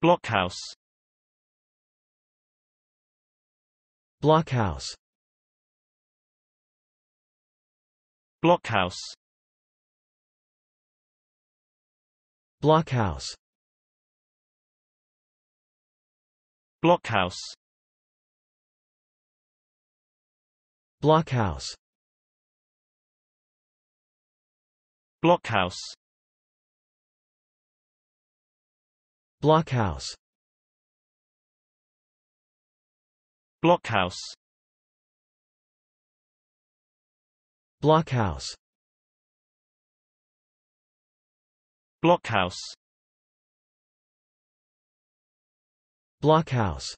Blockhouse Blockhouse Blockhouse Blockhouse Blockhouse Blockhouse Blockhouse Blockhouse Blockhouse Blockhouse Blockhouse Blockhouse